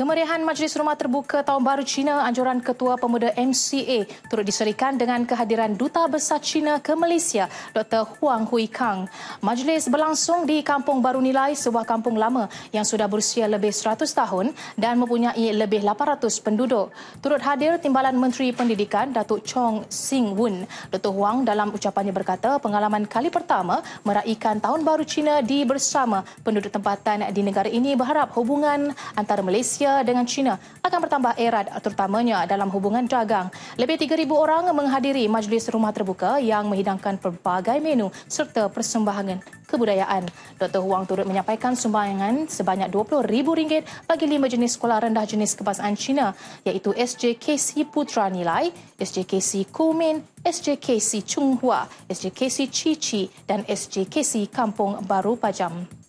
Kemeriahan Majlis Rumah Terbuka Tahun Baru Cina anjuran Ketua Pemuda MCA turut diserikan dengan kehadiran Duta Besar China ke Malaysia, Dr. Huang Hui Kang. Majlis berlangsung di Kampung Baru Nilai, sebuah kampung lama yang sudah berusia lebih 100 tahun dan mempunyai lebih 800 penduduk. Turut hadir Timbalan Menteri Pendidikan, Datuk Chong Sing Wun. Dr. Huang dalam ucapannya berkata pengalaman kali pertama meraihkan Tahun Baru Cina di bersama penduduk tempatan di negara ini berharap hubungan antara Malaysia dengan China akan bertambah erat terutamanya dalam hubungan dagang. Lebih 3,000 orang menghadiri majlis rumah terbuka yang menghidangkan pelbagai menu serta persembahan kebudayaan. Dr. Huang turut menyampaikan sumbangan sebanyak RM20,000 bagi lima jenis sekolah rendah jenis kebangsaan China iaitu SJKC Putra Nilai, SJKC Kumin, SJKC Chunghua, SJKC Cici dan SJKC Kampung Baru Pajam.